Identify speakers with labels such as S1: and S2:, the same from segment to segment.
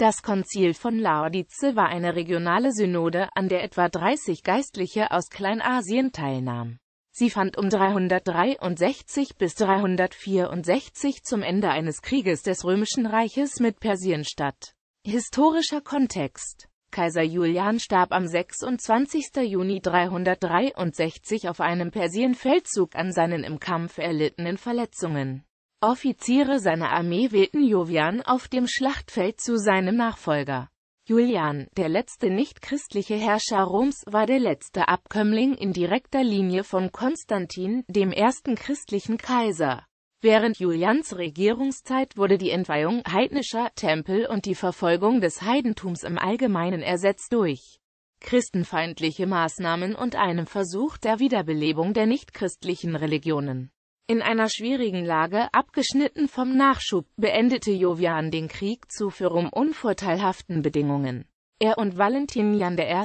S1: Das Konzil von Laodice war eine regionale Synode, an der etwa 30 Geistliche aus Kleinasien teilnahmen. Sie fand um 363 bis 364 zum Ende eines Krieges des Römischen Reiches mit Persien statt. Historischer Kontext Kaiser Julian starb am 26. Juni 363 auf einem Persienfeldzug an seinen im Kampf erlittenen Verletzungen. Offiziere seiner Armee wählten Jovian auf dem Schlachtfeld zu seinem Nachfolger. Julian, der letzte nichtchristliche Herrscher Roms, war der letzte Abkömmling in direkter Linie von Konstantin, dem ersten christlichen Kaiser. Während Julians Regierungszeit wurde die Entweihung heidnischer Tempel und die Verfolgung des Heidentums im Allgemeinen ersetzt durch christenfeindliche Maßnahmen und einem Versuch der Wiederbelebung der nichtchristlichen Religionen. In einer schwierigen Lage, abgeschnitten vom Nachschub, beendete Jovian den Krieg zu für Rom unvorteilhaften Bedingungen. Er und Valentinian I.,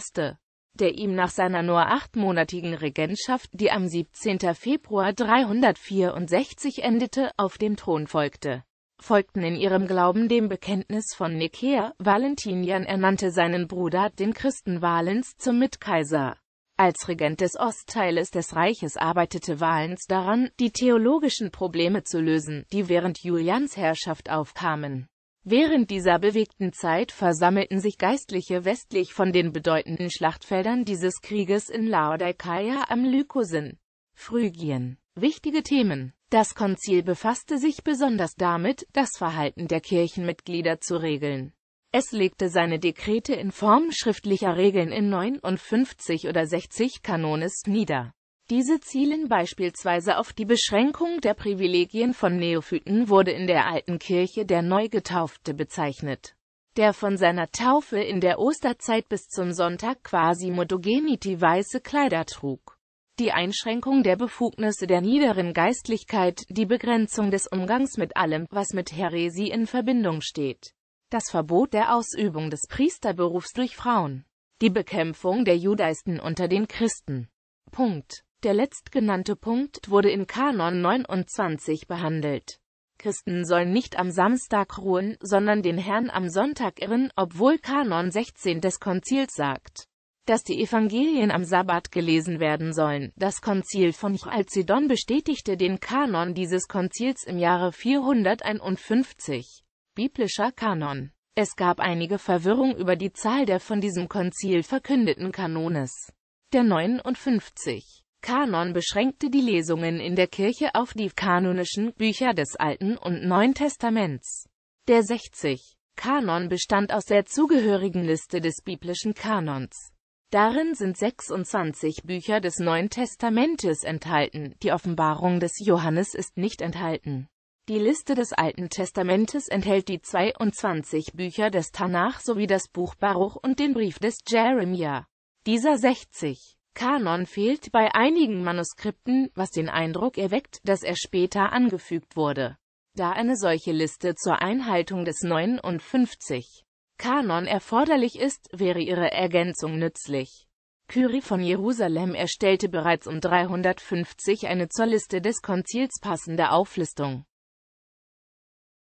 S1: der ihm nach seiner nur achtmonatigen Regentschaft, die am 17. Februar 364 endete, auf dem Thron folgte, folgten in ihrem Glauben dem Bekenntnis von Nikäa. Valentinian ernannte seinen Bruder den Christen Valens zum Mitkaiser. Als Regent des Ostteiles des Reiches arbeitete Valens daran, die theologischen Probleme zu lösen, die während Julians Herrschaft aufkamen. Während dieser bewegten Zeit versammelten sich Geistliche westlich von den bedeutenden Schlachtfeldern dieses Krieges in Laodaikaia am Lykosin. Phrygien. Wichtige Themen Das Konzil befasste sich besonders damit, das Verhalten der Kirchenmitglieder zu regeln. Es legte seine Dekrete in Form schriftlicher Regeln in 59 oder 60 Kanones nieder. Diese zielen beispielsweise auf die Beschränkung der Privilegien von Neophyten wurde in der alten Kirche der Neugetaufte bezeichnet. Der von seiner Taufe in der Osterzeit bis zum Sonntag quasi Modogeniti weiße Kleider trug. Die Einschränkung der Befugnisse der niederen Geistlichkeit, die Begrenzung des Umgangs mit allem, was mit Heresie in Verbindung steht das Verbot der Ausübung des Priesterberufs durch Frauen, die Bekämpfung der Judaisten unter den Christen. Punkt. Der letztgenannte Punkt wurde in Kanon 29 behandelt. Christen sollen nicht am Samstag ruhen, sondern den Herrn am Sonntag irren, obwohl Kanon 16 des Konzils sagt, dass die Evangelien am Sabbat gelesen werden sollen. Das Konzil von Chalcedon bestätigte den Kanon dieses Konzils im Jahre 451 biblischer Kanon. Es gab einige Verwirrung über die Zahl der von diesem Konzil verkündeten Kanones. Der 59. Kanon beschränkte die Lesungen in der Kirche auf die kanonischen Bücher des Alten und Neuen Testaments. Der 60. Kanon bestand aus der zugehörigen Liste des biblischen Kanons. Darin sind 26 Bücher des Neuen Testamentes enthalten, die Offenbarung des Johannes ist nicht enthalten. Die Liste des Alten Testamentes enthält die 22 Bücher des Tanach sowie das Buch Baruch und den Brief des Jeremia. Dieser 60 Kanon fehlt bei einigen Manuskripten, was den Eindruck erweckt, dass er später angefügt wurde. Da eine solche Liste zur Einhaltung des 59 Kanon erforderlich ist, wäre ihre Ergänzung nützlich. Kyrie von Jerusalem erstellte bereits um 350 eine zur Liste des Konzils passende Auflistung.